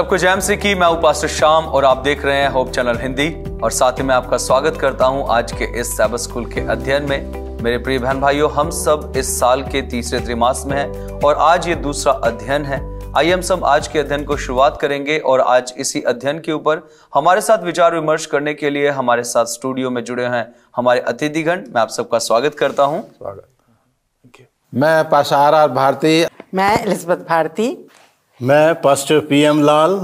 सबको जैम से की मैं उपास शाम और आप देख रहे हैं होप चैनल हिंदी और साथ ही मैं आपका स्वागत करता हूं आज के इस साइबर स्कूल के अध्ययन में मेरे प्रिय बहन भाइयों हम सब इस साल के तीसरे त्रिमास में हैं और आज ये दूसरा अध्ययन है आइए हम सब आज के अध्ययन को शुरुआत करेंगे और आज इसी अध्ययन के ऊपर हमारे साथ विचार विमर्श करने के लिए हमारे साथ स्टूडियो में जुड़े हैं हमारे अतिथिगण मैं आप सबका स्वागत करता हूँ स्वागत मैं पाशारा भारती मैं भारती मैं पास्टर पीएम लाल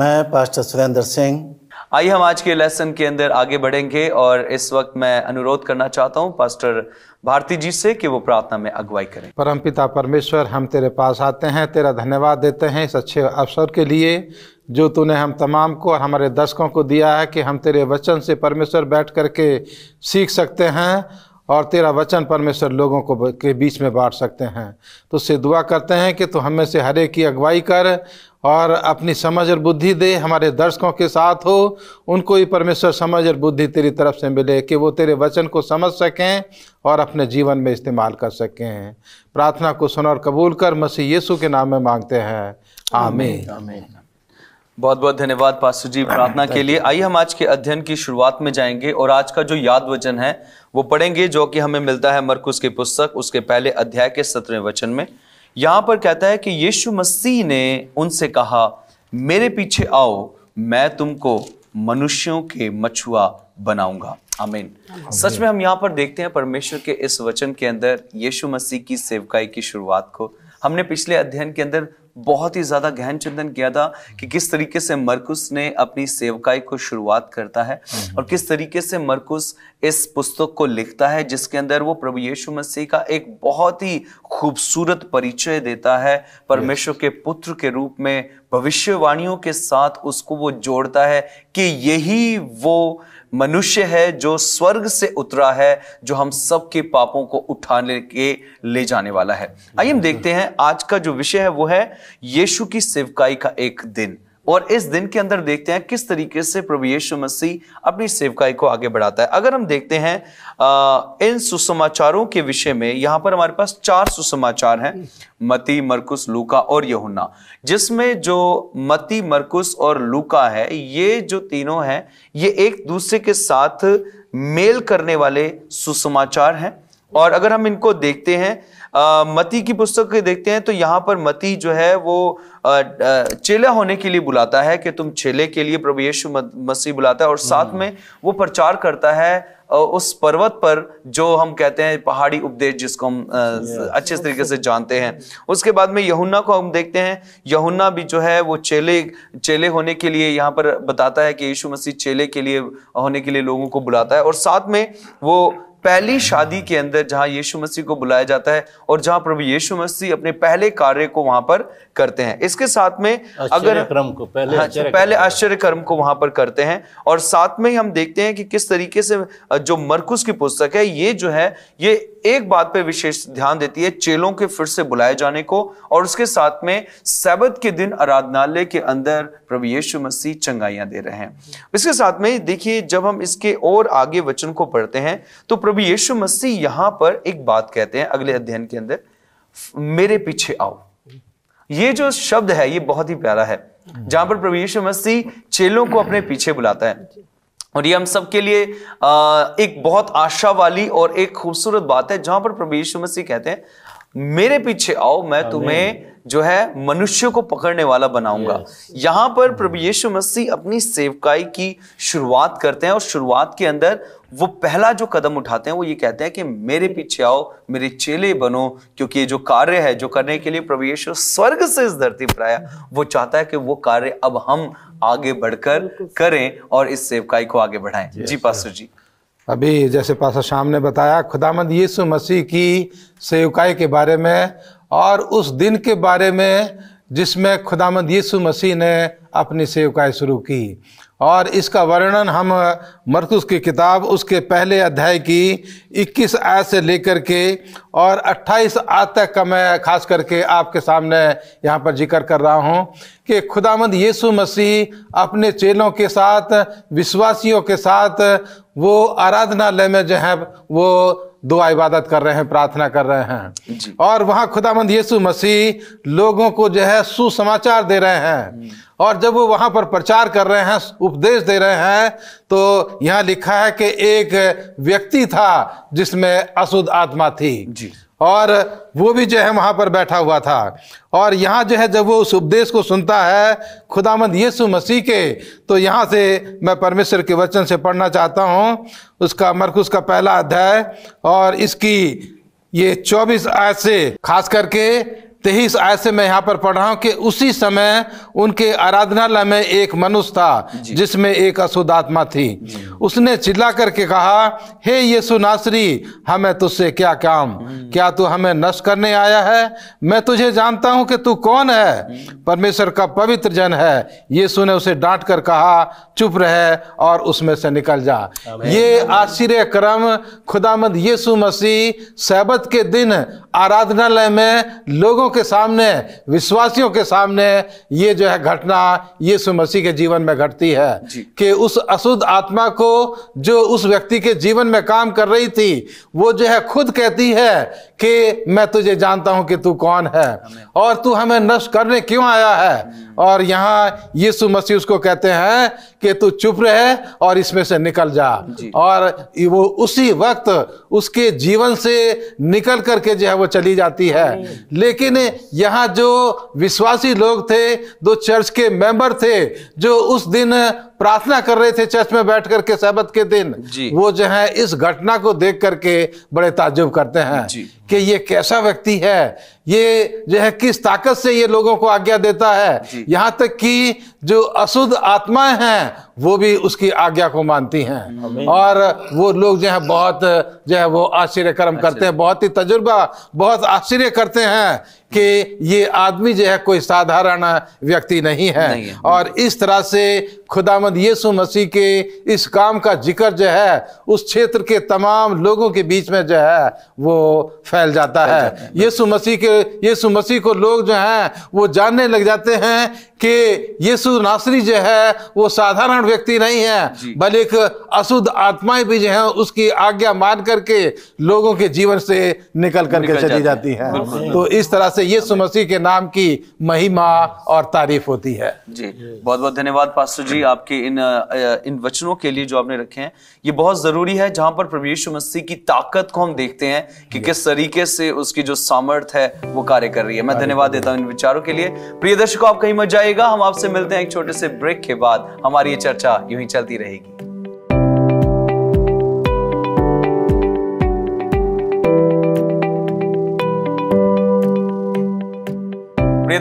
मैं पास्टर सुरेंद्र सिंह आइए हम आज के लेसन के अंदर आगे बढ़ेंगे और इस वक्त मैं अनुरोध करना चाहता हूं पास्टर भारती जी से कि वो प्रार्थना में अगुवाई करें परम पिता परमेश्वर हम तेरे पास आते हैं तेरा धन्यवाद देते हैं इस अच्छे अवसर के लिए जो तूने हम तमाम को और हमारे दर्शकों को दिया है कि हम तेरे वचन से परमेश्वर बैठ करके सीख सकते हैं और तेरा वचन परमेश्वर लोगों को के बीच में बांट सकते हैं तो उससे दुआ करते हैं कि तू हमें से हरे की अगुवाई कर और अपनी समझ और बुद्धि दे हमारे दर्शकों के साथ हो उनको ही परमेश्वर समझ और बुद्धि तेरी तरफ से मिले कि वो तेरे वचन को समझ सकें और अपने जीवन में इस्तेमाल कर सकें प्रार्थना को सुन और कबूल कर मसीह यीशु के नाम में मांगते हैं आमीन आमीन बहुत बहुत धन्यवाद पास्टर जी प्रार्थना के लिए आइए हम आज के अध्ययन की शुरुआत में जाएंगे और आज का जो याद वचन है वो पढ़ेंगे जो कि हमें मिलता है मरकुस की पुस्तक उसके पहले अध्याय के सत्रहवें वचन में यहाँ पर कहता है कि यीशु मसीह ने उनसे कहा मेरे पीछे आओ मैं तुमको मनुष्यों के मछुआ बनाऊंगा आमीन सच में हम यहाँ पर देखते हैं परमेश्वर के इस वचन के अंदर यीशु मसीह की सेवकाई की शुरुआत को हमने पिछले अध्ययन के अंदर बहुत ही ज़्यादा गहन चिंतन किया था कि किस तरीके से मरकुस ने अपनी सेवकाई को शुरुआत करता है हम्म। और किस तरीके से मरकुस इस पुस्तक को लिखता है जिसके अंदर वो प्रभु यीशु मसीह का एक बहुत ही खूबसूरत परिचय देता है परमेश्वर के पुत्र के रूप में भविष्यवाणियों के साथ उसको वो जोड़ता है कि यही वो मनुष्य है जो स्वर्ग से उतरा है जो हम सबके पापों को उठाने के ले जाने वाला है आइए हम देखते हैं आज का जो विषय है वो है यीशु की सेवकाई का एक दिन और इस दिन के अंदर देखते हैं किस तरीके से प्रभु यीशु मसीह अपनी सेवकाई को आगे बढ़ाता है अगर हम देखते हैं आ, इन सुसमाचारों के विषय में यहाँ पर हमारे पास चार सुसमाचार हैं मती मरकुस लूका और यहुना जिसमें जो मती मरकुस और लूका है ये जो तीनों हैं ये एक दूसरे के साथ मेल करने वाले सुसमाचार हैं और अगर हम इनको देखते हैं मती की पुस्तक देखते हैं तो यहाँ पर मती जो है वो चेला होने के लिए बुलाता है कि तुम चेले के लिए प्रभु यीशु मसीह बुलाता है और साथ हम्म। में वो प्रचार करता है उस पर्वत पर जो हम कहते हैं पहाड़ी उपदेश जिसको हम अच्छे तरीके से जानते हैं उसके बाद में यहुन्ना को हम देखते हैं यहुन्ना भी जो है वो चेले चेले होने के लिए यहाँ पर बताता है कि यीशु मसीह चेले के लिए होने के लिए लोगों को बुलाता है और साथ में वो पहली शादी के अंदर जहां यीशु मसीह को बुलाया जाता है और जहां प्रभु यीशु मसीह अपने पहले कार्य को वहां पर करते हैं इसके साथ में अगर क्रम को पहले हाँ, पहले आश्चर्य कर्म को वहां पर करते हैं और साथ में ही हम देखते हैं कि किस तरीके से जो मरकुस की पुस्तक है ये जो है ये एक बात पे विशेष ध्यान देती है चेलों के फिर से बुलाए जाने को और उसके साथ में सैबत के दिन आराधनालय के अंदर प्रभु यीशु मसीह चंगाइयां दे रहे हैं इसके साथ में देखिए जब हम इसके और आगे वचन को पढ़ते हैं तो प्रभु यीशु मसीह यहां पर एक बात कहते हैं अगले अध्ययन के अंदर मेरे पीछे आओ ये जो शब्द है ये बहुत ही प्यारा है जहां पर प्रभु यीशु मसीह चेलों को अपने पीछे बुलाता है और ये हम सब के लिए एक बहुत आशा वाली और एक खूबसूरत बात है जहां पर प्रभु यीशु मसीह कहते हैं मेरे पीछे आओ मैं तुम्हें जो है मनुष्य को पकड़ने वाला बनाऊंगा यहां पर प्रभु यीशु मसीह अपनी सेवकाई की शुरुआत करते हैं और शुरुआत के अंदर वो पहला जो कदम उठाते हैं वो ये कहते हैं कि मेरे पीछे आओ मेरे चेले बनो क्योंकि ये जो कार्य है जो करने के लिए प्रभु यीशु स्वर्ग से इस धरती पर आया वो चाहता है कि वो कार्य अब हम आगे बढ़कर करें और इस सेवकाई को आगे बढ़ाएं जी पास्टर जी अभी जैसे पासा शाम ने बताया खुदामंद यीशु मसीह की सेवकाई के बारे में और उस दिन के बारे में जिसमें खुदामंद यीशु मसीह ने अपनी सेवकाई शुरू की और इसका वर्णन हम मरकुस की किताब उसके पहले अध्याय की 21 आयत से लेकर के और 28 आयत तक का मैं खास करके आपके सामने यहाँ पर जिक्र कर रहा हूँ कि खुदामंद यीशु मसीह अपने चेलों के साथ विश्वासियों के साथ वो आराधनालय में जो है वो दुआ इबादत कर रहे हैं प्रार्थना कर रहे हैं और वहाँ खुदामंद यीशु मसीह लोगों को जो है सुसमाचार दे रहे हैं और जब वो वहाँ पर प्रचार कर रहे हैं उपदेश दे रहे हैं तो यहाँ लिखा है कि एक व्यक्ति था जिसमें अशुद्ध आत्मा थी जी और वो भी जो है वहाँ पर बैठा हुआ था और यहाँ जो है जब वो उस उपदेश को सुनता है खुदामंद यीशु मसीह के तो यहाँ से मैं परमेश्वर के वचन से पढ़ना चाहता हूँ उसका मरकुस का पहला अध्याय और इसकी ये चौबीस आयत से खास करके तेईस तो आय से मैं यहाँ पर पढ़ रहा हूँ कि उसी समय उनके आराधनालय में एक मनुष्य था जिसमें एक अशुद्धात्मा थी उसने चिल्ला करके कहा हे hey, यीशु नासरी हमें तुझसे क्या काम हम्म। क्या तू हमें नष्ट करने आया है मैं तुझे जानता हूँ कि तू कौन है हम्म। परमेश्वर का पवित्र जन है यीशु ने उसे डांट कर कहा चुप रहे और उसमें से निकल जा ये आश्चर्य क्रम खुदामद यीशु मसीह सैबत के दिन आराधनालय में लोगों के सामने विश्वासियों के सामने ये जो है घटना यीशु मसीह के जीवन में घटती है कि उस अशुद्ध आत्मा को जो उस व्यक्ति के जीवन में काम कर रही थी वो जो है खुद कहती है कि मैं तुझे जानता हूं कि तू कौन है और तू हमें नष्ट करने क्यों आया है हम्म। और यहाँ यीशु मसीह उसको कहते हैं कि तू चुप रहे और इसमें से निकल जा और वो उसी वक्त उसके जीवन से निकल करके जो है वो चली जाती है लेकिन में यहाँ जो विश्वासी लोग थे जो चर्च के मेंबर थे जो उस दिन प्रार्थना कर रहे थे चर्च में बैठ करके सहबत के दिन वो जो है इस घटना को देख करके बड़े ताजुब करते हैं कि ये कैसा व्यक्ति है ये जो है किस ताकत से ये लोगों को आज्ञा देता है यहाँ तक कि जो अशुद्ध आत्माएं हैं वो भी उसकी आज्ञा को मानती हैं और वो लोग जो है बहुत जो है वो आश्चर्य कर्म करते हैं बहुत ही तजुर्बा बहुत आश्चर्य करते हैं कि ये आदमी जो है कोई साधारण व्यक्ति नहीं है और इस तरह से खुदाम खुदावंद यीशु मसीह के इस काम का जिक्र जो है उस क्षेत्र के तमाम लोगों के बीच में जो है वो फैल जाता है यीशु मसीह के यीशु मसीह को लोग जो हैं वो जानने लग जाते हैं कि यीशु नासरी जो है वो साधारण व्यक्ति नहीं है बल्कि एक अशुद्ध आत्माएं भी जो है उसकी आज्ञा मान करके लोगों के जीवन से निकल करके चली जाती है तो इस तरह से यीशु मसीह के नाम की महिमा और तारीफ होती है जी बहुत बहुत धन्यवाद पास्टर जी आपकी इन इन वचनों के लिए जो आपने रखे हैं ये बहुत ज़रूरी है जहां पर प्रभु यीशु मसीह की ताकत को हम देखते हैं कि किस तरीके से उसकी जो सामर्थ है वो कार्य कर रही है मैं धन्यवाद देता हूँ इन विचारों के लिए प्रिय दर्शकों आप कहीं मत जाइएगा हम आपसे मिलते हैं एक छोटे से ब्रेक के बाद हमारी ये चर्चा यूं ही चलती रहेगी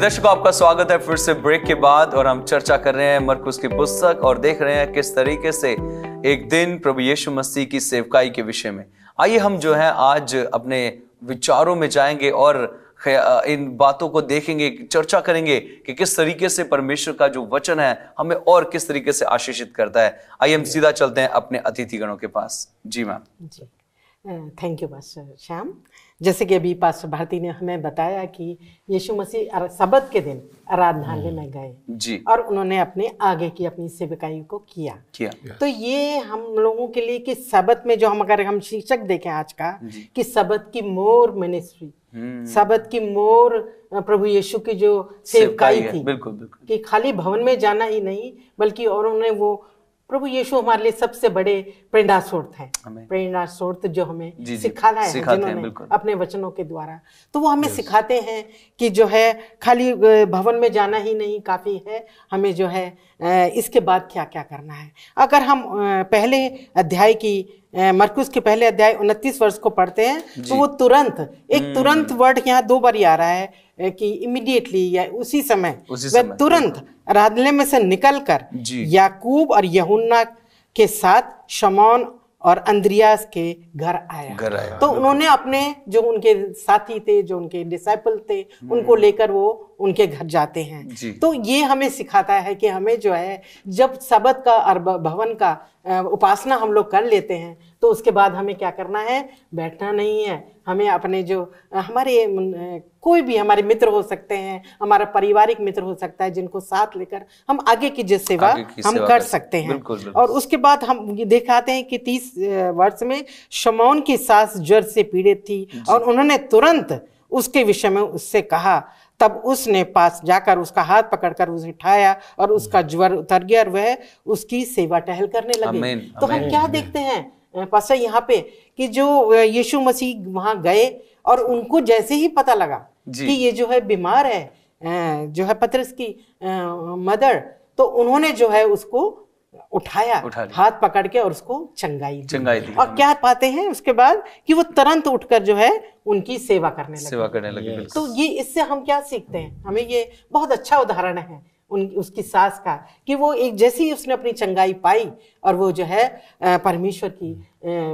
दर्शकों आपका स्वागत है फिर से ब्रेक के बाद और हम चर्चा कर रहे हैं मरकुस की पुस्तक और देख रहे हैं किस तरीके से एक दिन प्रभु यीशु मसीह की सेवकाई के विषय में आइए हम जो है आज अपने विचारों में जाएंगे और इन बातों को देखेंगे चर्चा करेंगे कि किस तरीके से परमेश्वर का जो वचन है हमें और किस तरीके से आशीषित करता है आइए हम सीधा चलते हैं अपने अतिथिगणों के पास जी मैम जी थैंक यू श्याम जैसे कि अभी पास भारती ने हमें बताया कि यीशु मसीह सबत के दिन आराधनालय हम्म। में गए जी और उन्होंने अपने आगे की अपनी सेविकाई को किया किया तो ये हम लोगों के लिए कि सबत में जो हम अगर हम शीर्षक देखें आज का कि सबत की मोर मिनिस्ट्री हम्म। सबत की मोर प्रभु यीशु की जो सेवकाई थी बिल्कुल बिल्कुल कि खाली भवन में जाना ही नहीं बल्कि और उन्होंने वो प्रभु यीशु हमारे लिए सबसे बड़े प्रेरणा स्रोत है प्रेरणा स्रोत जो हमें सिखाना है जिन्होंने अपने वचनों के द्वारा तो वो हमें सिखाते हैं कि जो है खाली भवन में जाना ही नहीं काफ़ी है हमें जो है इसके बाद क्या क्या करना है अगर हम पहले अध्याय की मरकुस के पहले अध्याय उनतीस वर्ष को पढ़ते हैं तो वो तुरंत एक हम्म। तुरंत वर्ड यहाँ दो बार ही आ रहा है कि इमिडिएटली या उसी समय, उसी समय तुरंत राधले में से निकलकर याकूब और यहुन्ना के साथ शमौन और अंद्रियास के घर आया घर आया तो उन्होंने अपने जो उनके साथी थे जो उनके डिसाइपल थे हम्म। उनको लेकर वो उनके घर जाते हैं तो ये हमें सिखाता है कि हमें जो है जब सबद का और भवन का उपासना हम लोग कर लेते हैं तो उसके बाद हमें क्या करना है बैठना नहीं है हमें अपने जो हमारे कोई भी हमारे मित्र हो सकते हैं हमारा पारिवारिक मित्र हो सकता है जिनको साथ लेकर हम आगे की जो सेवा हम सेवा कर सकते हैं बिल्कुल, बिल्कुल। और उसके बाद हम दिखाते हैं कि तीस वर्ष में शमौन की सास ज्वर से पीड़ित थी और उन्होंने तुरंत उसके विषय में उससे कहा तब उसने पास जाकर उसका हाथ पकड़कर उसे उठाया और हम्म। उसका ज्वर उतर गया और वह उसकी सेवा टहल करने लगे अमें, तो अमें, हम क्या अमें। हम्म। देखते हैं पासा यहाँ पे कि जो यीशु मसीह वहां गए और उनको जैसे ही पता लगा कि ये जो है बीमार है जो है पत्रस की मदर तो उन्होंने जो है उसको उठाया उठा हाथ पकड़ के और उसको चंगाई चंगाई दी और क्या पाते हैं उसके बाद कि वो तुरंत उठकर जो है उनकी सेवा करने लगे सेवा करने लगे तो ये इससे हम क्या सीखते हैं हमें ये बहुत अच्छा उदाहरण है उन उसकी सास का कि वो एक जैसी उसने अपनी चंगाई पाई और वो जो है परमेश्वर की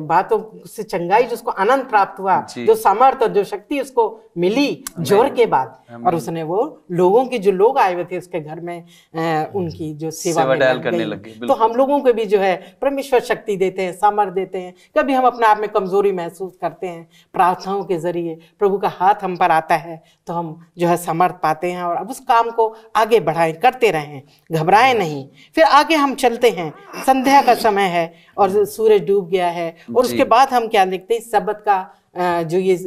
बातों से चंगाई जिसको आनंद प्राप्त हुआ जो सामर्थ और जो शक्ति उसको मिली जोर के बाद और उसने वो लोगों के जो लोग आए हुए थे उसके घर में उनकी जो सेवा, सेवा डायल करने लगी तो हम लोगों को भी जो है परमेश्वर शक्ति देते हैं सामर्थ देते हैं कभी हम अपने आप में कमजोरी महसूस करते हैं प्रार्थनाओं के जरिए प्रभु का हाथ हम पर आता है तो हम जो है समर्थ पाते हैं और अब उस काम को आगे बढ़ाए करते रहें घबराए नहीं फिर आगे हम चलते हैं संध्या संध्या का समय है और सूर्य डूब गया है और उसके बाद हम क्या देखते हैं सबत का जो ये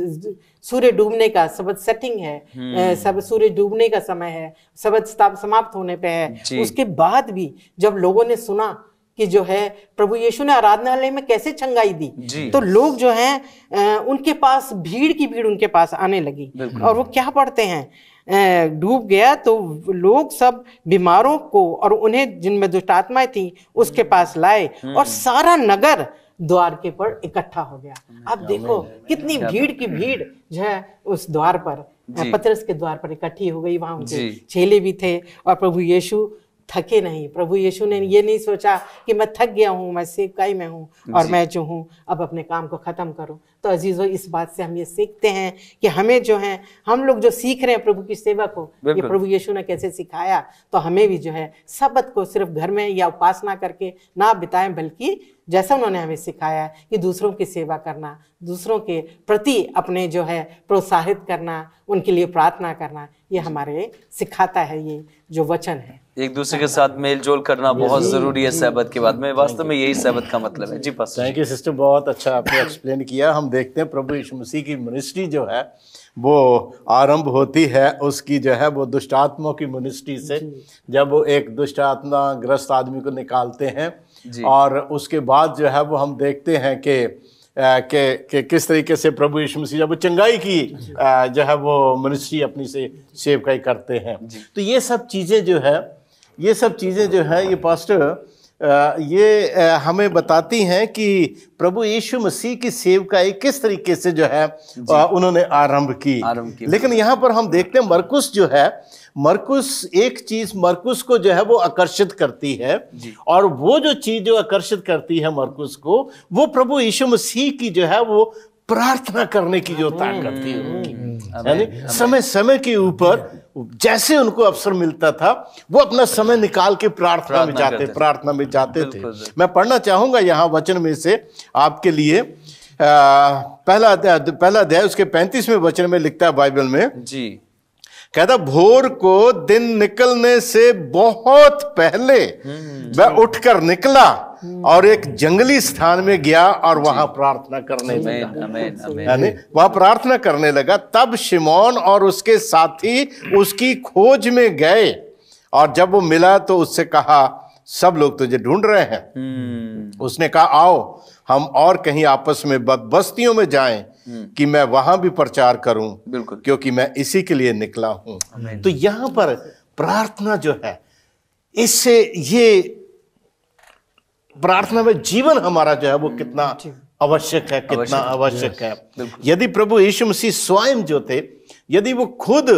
सूर्य डूबने का सबद सेटिंग है हम्म। सब सूर्य डूबने का समय है सबद समाप्त होने पे है उसके बाद भी जब लोगों ने सुना कि जो है प्रभु यीशु ने आराधनालय में कैसे छंगाई दी तो लोग जो हैं उनके पास भीड़ की भीड़ उनके पास आने लगी और वो क्या पढ़ते हैं डूब गया तो लोग सब बीमारों को और उन्हें जिनमें दुष्टात्माएं थी उसके हम्म। पास लाए और हम्म। सारा नगर द्वार के पर इकट्ठा हो गया हम्म। अब देखो कितनी भीड़ की भीड़ जो है उस द्वार पर पत्रस के द्वार पर इकट्ठी हो गई वहां उनके चेले भी थे और प्रभु यीशु थके नहीं प्रभु यीशु ने ये नहीं सोचा कि मैं थक गया हूँ मैं सेवकाई में हूँ और मैं जो हूँ अब अपने काम को ख़त्म करूँ तो अजीज़ों इस बात से हम ये सीखते हैं कि हमें जो है हम लोग जो सीख रहे हैं प्रभु की सेवा को ये प्रभु यीशु ने कैसे सिखाया तो हमें भी जो है सबक को सिर्फ घर में या उपासना करके ना बिताएं बल्कि जैसा उन्होंने हमें सिखाया है कि दूसरों की सेवा करना दूसरों के प्रति अपने जो है प्रोत्साहित करना उनके लिए प्रार्थना करना ये हमारे सिखाता है ये जो वचन है एक दूसरे के साथ मेल जोल करना बहुत ज़रूरी है सहबत के बाद में वास्तव में यही सहबत का मतलब है जी पास थैंक यू सिस्टर बहुत अच्छा आपने एक्सप्लेन किया हम देखते हैं प्रभु यीशु मसीह की मिनिस्ट्री जो है वो आरंभ होती है उसकी जो है वो दुष्टात्मों की मिनिस्ट्री से जब वो एक दुष्टात्मा ग्रस्त आदमी को निकालते हैं और उसके बाद जो है वो हम देखते हैं कि के, के किस तरीके से प्रभु यीशु मसीह जब चंगाई की जो है वो मनुष्य अपनी से सेवकाई करते हैं तो ये सब चीज़ें जो है ये सब चीज़ें जो है ये पास्टर ये हमें बताती हैं कि प्रभु यीशु मसीह की सेवकाई किस तरीके से जो है उन्होंने आरंभ की, की लेकिन यहाँ पर हम देखते हैं मरकुस जो है मरकुस एक चीज मरकुस को जो है वो आकर्षित करती है और वो जो चीज जो आकर्षित करती है मरकुस को वो प्रभु यीशु मसीह की जो है वो प्रार्थना करने की जो ताकत हम्म, उनकी हम्म, हम्म, यानी समय समय के ऊपर जैसे उनको अवसर मिलता था वो अपना समय निकाल के प्रार्थना में जाते प्रार्थना में जाते थे मैं पढ़ना चाहूंगा यहाँ वचन में से आपके लिए आ, पहला पहला अध्याय उसके पैंतीसवें वचन में लिखता है बाइबल में जी कहता भोर को दिन निकलने से बहुत पहले वह हम्म। उठकर निकला और एक जंगली स्थान में गया और वहां प्रार्थना करने लगा वहां प्रार्थना करने लगा तब शिमोन और उसके साथी उसकी खोज में गए और जब वो मिला तो उससे कहा सब लोग तुझे ढूंढ रहे हैं हम्म। उसने कहा आओ हम और कहीं आपस में बस्तियों में जाएं हम्म। कि मैं वहां भी प्रचार करूं क्योंकि मैं इसी के लिए निकला हूं तो यहां पर प्रार्थना जो है इससे ये प्रार्थना में जीवन हमारा जो है वो कितना आवश्यक है कितना आवश्यक है यदि प्रभु यीशु मसीह स्वयं जो थे यदि वो खुद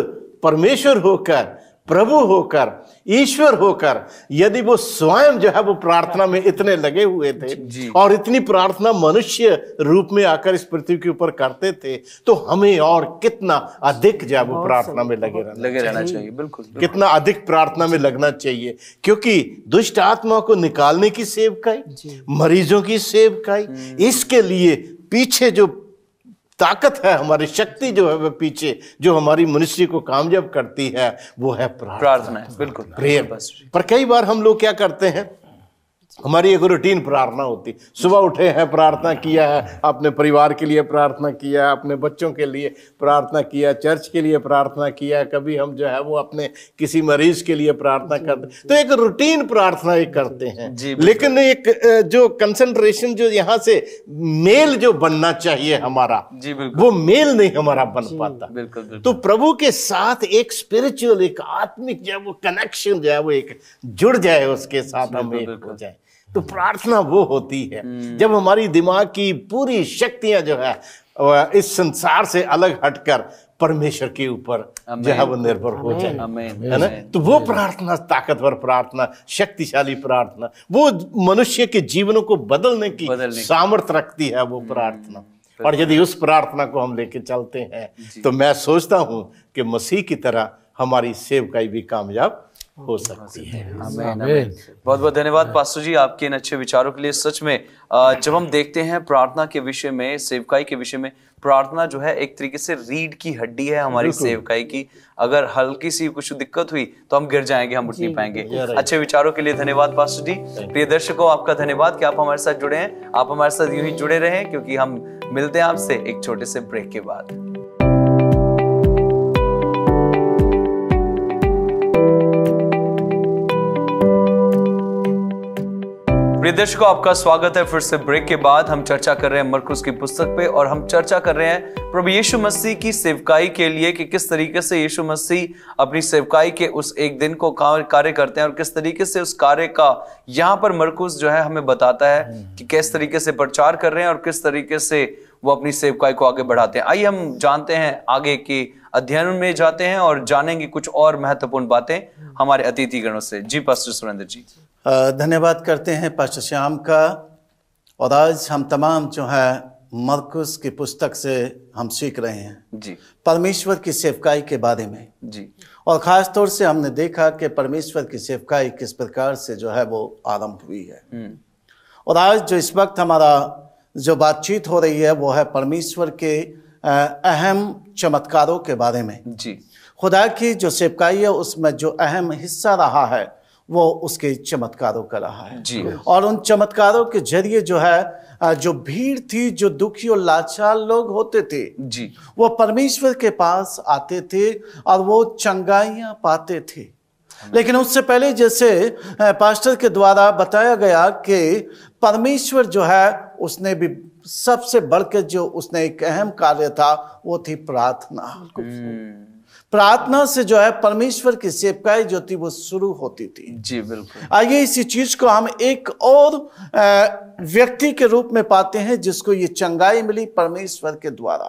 परमेश्वर होकर प्रभु होकर ईश्वर होकर यदि वो स्वयं जो है वो प्रार्थना में इतने लगे हुए थे और इतनी प्रार्थना मनुष्य रूप में आकर इस पृथ्वी के ऊपर करते थे तो हमें और कितना अधिक जो है वो प्रार्थना में लगे रहना लगे रहना चाहिए बिल्कुल कितना अधिक प्रार्थना में लगना चाहिए क्योंकि दुष्ट आत्मा को निकालने की सेवकाई मरीजों की सेवकाई हम्म। इसके लिए पीछे जो ताकत है हमारी शक्ति जो है वह पीछे जो हमारी मनुष्य को कामयाब करती है वो है प्रार्थना बिल्कुल प्रेम पर कई बार हम लोग क्या करते हैं हमारी एक रूटीन प्रार्थना होती सुबह उठे हैं प्रार्थना किया है अपने परिवार के लिए प्रार्थना किया है अपने बच्चों के लिए प्रार्थना किया चर्च के लिए प्रार्थना किया है कभी हम जो है वो अपने किसी मरीज के लिए प्रार्थना करते तो एक रूटीन प्रार्थना एक करते हैं लेकिन एक जो कंसंट्रेशन जो यहाँ से मेल जो बनना चाहिए हमारा वो मेल नहीं हमारा बन पाता बिल्कुल, बिल्कुल। तो प्रभु के साथ एक स्पिरिचुअल एक आत्मिक जो है वो कनेक्शन जो है वो एक जुड़ जाए उसके साथ हम एक हो जाए तो प्रार्थना वो होती है हम्म। जब हमारी दिमाग की पूरी शक्तियां जो है इस संसार से अलग हटकर परमेश्वर के ऊपर जो है वो निर्भर हो जाए है ना तो वो प्रार्थना ताकतवर प्रार्थना शक्तिशाली प्रार्थना वो मनुष्य के जीवनों को बदलने की सामर्थ्य रखती है वो हम्म। प्रार्थना और यदि उस प्रार्थना को हम लेके चलते हैं तो मैं सोचता हूँ कि मसीह की तरह हमारी सेवकाई भी कामयाब हो सकती है हाँ। बहुत बहुत धन्यवाद हाँ। पास्टर जी आपके इन अच्छे विचारों के लिए सच में जब हम देखते हैं प्रार्थना के विषय में सेवकाई के विषय में प्रार्थना जो है एक तरीके से रीढ़ की हड्डी है हमारी सेवकाई की अगर हल्की सी कुछ दिक्कत हुई तो हम गिर जाएंगे हम उठ नहीं पाएंगे अच्छे विचारों के लिए धन्यवाद पास्टर जी प्रिय दर्शकों आपका धन्यवाद कि आप हमारे साथ जुड़े हैं आप हमारे साथ यूं ही जुड़े रहें क्योंकि हम मिलते हैं आपसे एक छोटे से ब्रेक के बाद प्रिय दर्शकों आपका स्वागत है फिर से ब्रेक के बाद हम चर्चा कर रहे हैं मरकुस की पुस्तक पे और हम चर्चा कर रहे हैं प्रभु यीशु मसीह की सेवकाई के लिए कि किस तरीके से यीशु मसीह अपनी सेवकाई के उस एक दिन को कार्य करते हैं और किस तरीके से उस कार्य का यहाँ पर मरकुस जो है हमें बताता है कि किस तरीके से प्रचार कर रहे हैं और किस तरीके से वो अपनी सेवकाई को आगे बढ़ाते हैं आइए हम जानते हैं आगे के अध्ययन में जाते हैं और जानेंगे कुछ और महत्वपूर्ण बातें हमारे अतिथिगणों से जी पास्टर सुरेंद्र जी धन्यवाद करते हैं पाश श्याम का और आज हम तमाम जो है मरकुस की पुस्तक से हम सीख रहे हैं जी परमेश्वर की सेवकाई के बारे में जी और ख़ास तौर से हमने देखा कि परमेश्वर की सेवकाई किस प्रकार से जो है वो आरंभ हुई है हम्म। और आज जो इस वक्त हमारा जो बातचीत हो रही है वो है परमेश्वर के अहम चमत्कारों के बारे में जी खुदा की जो सेवकाई है उसमें जो अहम हिस्सा रहा है वो उसके चमत्कारों का रहा है जी और उन चमत्कारों के जरिए जो है जो भीड़ थी जो दुखी और लाचार लोग होते थे जी वो परमेश्वर के पास आते थे और वो चंगाइया पाते थे लेकिन उससे पहले जैसे पास्टर के द्वारा बताया गया कि परमेश्वर जो है उसने भी सबसे बढ़ के जो उसने एक अहम कार्य था वो थी प्रार्थना हम्म। प्रार्थना से जो है परमेश्वर की सेवकाई जो थी वो शुरू होती थी जी बिल्कुल आइए इसी चीज को हम एक और व्यक्ति के रूप में पाते हैं जिसको ये चंगाई मिली परमेश्वर के द्वारा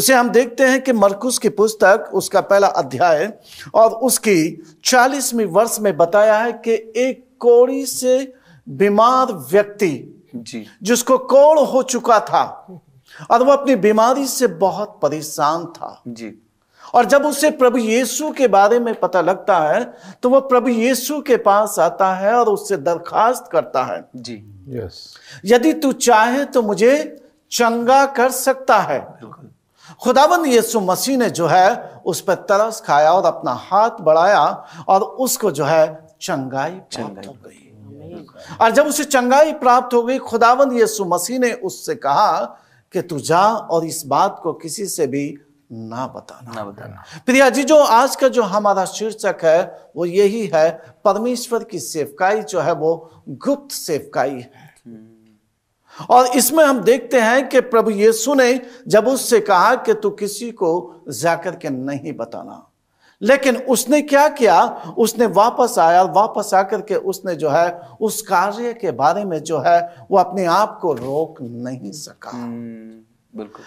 उसे हम देखते हैं कि मरकुस की पुस्तक उसका पहला अध्याय और उसकी चालीसवीं वर्ष में बताया है कि एक कोड़ी से बीमार व्यक्ति जी जिसको कोड़ हो चुका था और वो अपनी बीमारी से बहुत परेशान था जी और जब उसे प्रभु यीशु के बारे में पता लगता है तो वह प्रभु यीशु के पास आता है और उससे दरखास्त करता है जी यस यदि तू चाहे तो मुझे चंगा कर सकता है खुदाबंद यीशु मसीह ने जो है उस पर तरस खाया और अपना हाथ बढ़ाया और उसको जो है चंगाई प्राप्त हो गई और जब उसे चंगाई प्राप्त हो गई खुदाबंद यीशु मसीह ने उससे कहा कि तू जा और इस बात को किसी से भी ना बताना ना बताना प्रिया जी जो आज का जो हमारा शीर्षक है वो यही है परमेश्वर की सेवकाई जो है वो गुप्त सेवकाई है और इसमें हम देखते हैं कि प्रभु यीशु ने जब उससे कहा कि तू किसी को जाकर के नहीं बताना लेकिन उसने क्या किया उसने वापस आया वापस आकर के उसने जो है उस कार्य के बारे में जो है वो अपने आप को रोक नहीं सका हम्म।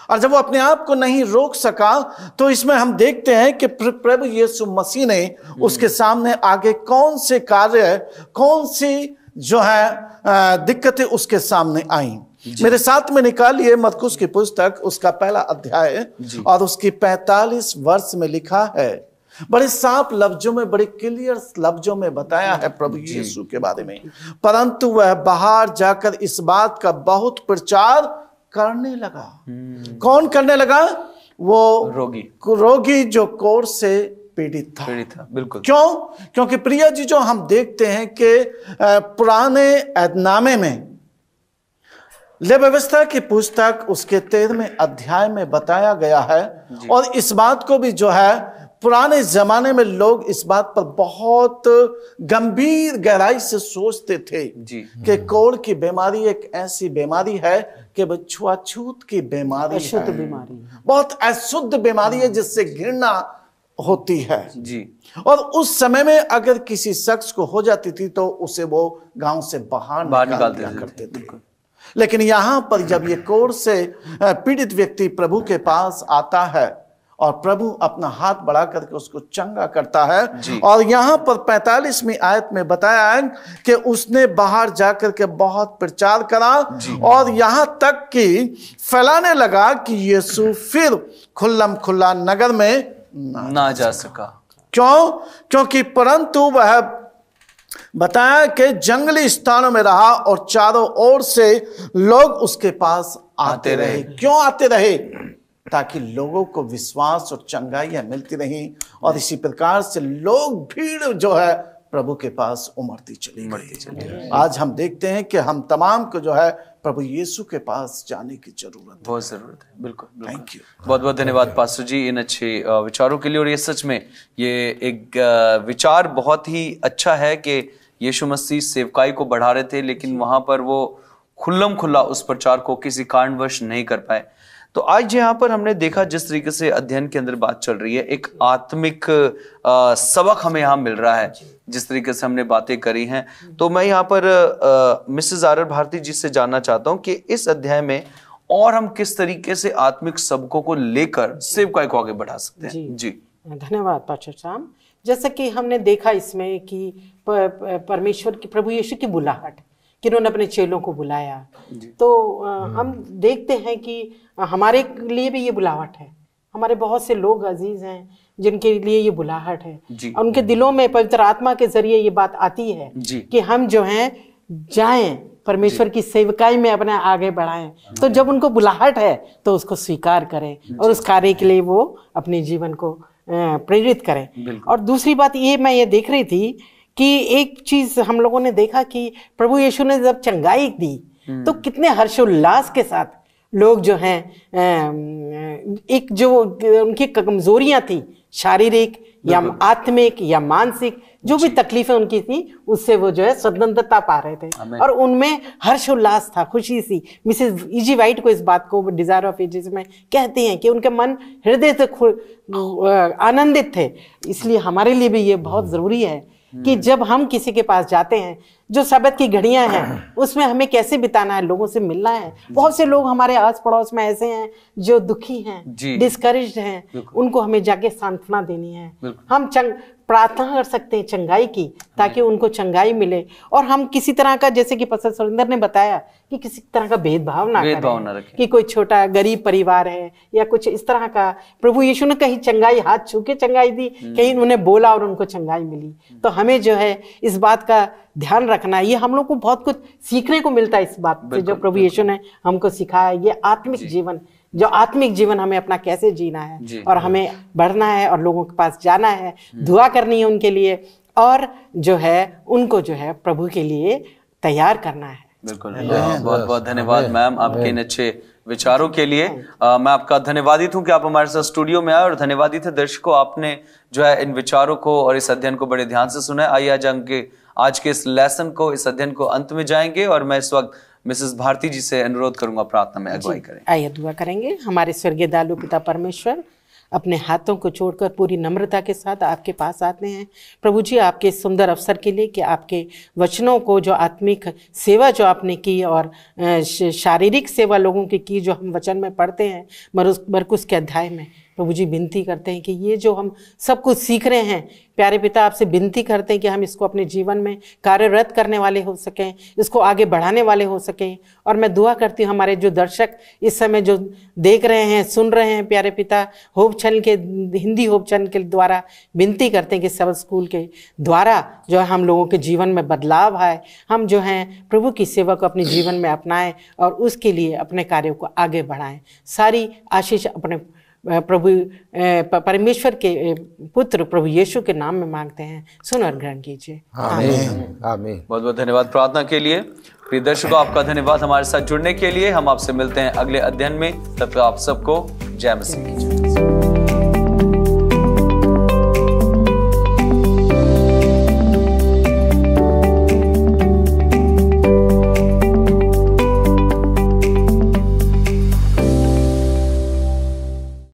और जब वो अपने आप को नहीं रोक सका तो इसमें हम देखते हैं कि प्रभु यीशु मसीह ने हम्म। उसके सामने आगे कौन से कार्य कौन सी जो है दिक्कतें उसके सामने आई मेरे साथ में निकालिए मरकुश की पुस्तक उसका पहला अध्याय और उसकी 45 वर्ष में लिखा है बड़े साफ लफ्जों में बड़े क्लियर लफ्जों में बताया है प्रभु यीशु के बारे में परंतु वह बाहर जाकर इस बात का बहुत प्रचार करने लगा हम्म। कौन करने लगा वो रोगी रोगी जो कोर से पीड़ित था पीड़ित था बिल्कुल क्यों क्योंकि प्रिया जी जो हम देखते हैं कि पुराने ऐदनामे में ले व्यवस्था की पुस्तक उसके तेरहवें अध्याय में बताया गया है और इस बात को भी जो है पुराने जमाने में लोग इस बात पर बहुत गंभीर गहराई से सोचते थे कि कोड़ की बीमारी एक ऐसी बीमारी है कि छुआछूत की बीमारी अशुद्ध बीमारी बहुत अशुद्ध बीमारी है जिससे घृणा होती है जी और उस समय में अगर किसी शख्स को हो जाती थी तो उसे वो गांव से बाहर निकाल दिया करते थे लेकिन यहां पर जब ये कोर से पीड़ित व्यक्ति प्रभु के पास आता है और प्रभु अपना हाथ बढ़ा करके उसको चंगा करता है और यहां पर पैतालीसवीं आयत में बताया है कि उसने बाहर जाकर के बहुत प्रचार करा और यहां तक कि फैलाने लगा कि यीशु फिर खुल्लम खुल्ला नगर में ना, ना जा सका क्यों क्योंकि परंतु वह बताया कि जंगली स्थानों में रहा और चारों ओर से लोग उसके पास आते, आते रहे।, रहे क्यों आते रहे ताकि लोगों को विश्वास और चंगाइयां मिलती रहीं और इसी प्रकार से लोग भीड़ जो है प्रभु के पास उमड़ती चली गई आज हम देखते हैं कि हम तमाम को जो है प्रभु यीशु के पास जाने की जरूरत बहुत जरूरत है बिल्कुल थैंक यू बहुत बहुत धन्यवाद पास्टर जी इन अच्छे विचारों के लिए और ये सच में ये एक विचार बहुत ही अच्छा है कि यीशु मसीह सेवकाई को बढ़ा रहे थे लेकिन वहां पर वो खुल्लम खुल्ला उस प्रचार को किसी कारणवश नहीं कर पाए तो आज यहाँ पर हमने देखा जिस तरीके से अध्ययन के अंदर बात चल रही है एक आत्मिक आ, सबक हमें यहाँ मिल रहा है जिस तरीके से हमने बातें करी हैं तो मैं यहाँ पर मिसेज आर भारती जी से जानना चाहता हूँ कि इस अध्याय में और हम किस तरीके से आत्मिक सबकों को लेकर का को आगे बढ़ा सकते हैं जी, जी। धन्यवाद पाचर शाम जैसा कि हमने देखा इसमें कि परमेश्वर की प्रभु यीशु की बुलाहट कि उन्होंने अपने चेलों को बुलाया तो आ, हम हम्म। देखते हैं कि हमारे लिए भी ये बुलावट है हमारे बहुत से लोग अजीज हैं जिनके लिए ये बुलाहट है और उनके दिलों में पवित्र आत्मा के जरिए ये बात आती है कि हम जो हैं जाएं परमेश्वर की सेवकाई में अपना आगे बढ़ाएं तो जब उनको बुलाहट है तो उसको स्वीकार करें और उस कार्य के लिए वो अपने जीवन को प्रेरित करें और दूसरी बात ये मैं ये देख रही थी कि एक चीज हम लोगों ने देखा कि प्रभु यीशु ने जब चंगाई दी हम्म। तो कितने हर्षोल्लास के साथ लोग जो हैं एक जो उनकी कमजोरियां थी शारीरिक या आत्मिक या मानसिक जो भी तकलीफें उनकी थी उससे वो जो है स्वतंत्रता पा रहे थे और उनमें हर्षोल्लास था खुशी सी मिसेस इजी e वाइट को इस बात को डिजायर ऑफ एजेस में कहती हैं कि उनके मन हृदय से आनंदित थे इसलिए हमारे लिए भी ये बहुत हम्म। ज़रूरी है कि हम्म। जब हम किसी के पास जाते हैं जो सबक की घड़ियां हैं उसमें हमें कैसे बिताना है लोगों से मिलना है बहुत से लोग हमारे आस पड़ोस में ऐसे हैं जो दुखी हैं डिस्करेज हैं उनको हमें जाके सांत्वना देनी है हम चंग प्रार्थना कर सकते हैं चंगाई की ताकि उनको चंगाई मिले और हम किसी तरह का जैसे कि पसंद सुरेंद्र ने बताया कि किसी तरह का भेदभाव ना भेदभाव ना रखें कि कोई छोटा गरीब परिवार है या कुछ इस तरह का प्रभु यीशु ने कहीं चंगाई हाथ छू के चंगाई दी hmm. कहीं उन्हें बोला और उनको चंगाई मिली hmm. तो हमें जो है इस बात का ध्यान रखना ये हम लोग को बहुत कुछ सीखने को मिलता है इस बात से जो प्रभु यीशु ने हमको सिखाया ये आत्मिक जीवन जो आत्मिक जीवन हमें अपना कैसे जीना है और हमें बढ़ना है और लोगों के पास जाना है हम्म। दुआ करनी है उनके लिए और जो है उनको जो है प्रभु के लिए तैयार करना है बिल्कुल बहुत बहुत धन्यवाद मैम आपके इन अच्छे विचारों के लिए आ, मैं आपका धन्यवादित हूँ कि आप हमारे साथ स्टूडियो में आए और धन्यवादित है दर्शकों आपने जो है इन विचारों को और इस अध्ययन को बड़े ध्यान से सुना है आइए आज के आज के इस लेसन को इस अध्ययन को अंत में जाएंगे और मैं इस वक्त मिसेस भारती जी से अनुरोध करूंगा प्रार्थना में अगुवाई करें आइए दुआ करेंगे हमारे स्वर्गीय दालू पिता परमेश्वर अपने हाथों को छोड़कर पूरी नम्रता के साथ आपके पास आते हैं प्रभु जी आपके सुंदर अवसर के लिए कि आपके वचनों को जो आत्मिक सेवा जो आपने की और शारीरिक सेवा लोगों की की जो हम वचन में पढ़ते हैं मरकुस के अध्याय में प्रभु जी विनती करते हैं कि ये जो हम सब कुछ सीख रहे हैं प्यारे पिता आपसे विनती करते हैं कि हम इसको अपने जीवन में कार्यरत करने वाले हो सकें इसको आगे बढ़ाने वाले हो सकें और मैं दुआ करती हूँ हमारे जो दर्शक इस समय जो देख रहे हैं सुन रहे हैं प्यारे पिता होप छन के हिंदी होप छन के द्वारा विनती करते हैं कि सब स्कूल के द्वारा जो है हम लोगों के जीवन में बदलाव आए हम जो हैं प्रभु की सेवा को अपने जीवन में अपनाएं और उसके लिए अपने कार्यों को आगे बढ़ाएं सारी आशीष अपने प्रभु परमेश्वर के पुत्र प्रभु यीशु के नाम में मांगते हैं सुन और ग्रहण कीजिए बहुत बहुत धन्यवाद प्रार्थना के लिए प्रिय दर्शकों आपका धन्यवाद हमारे साथ जुड़ने के लिए हम आपसे मिलते हैं अगले अध्ययन में तब तक आप सबको जय मसीह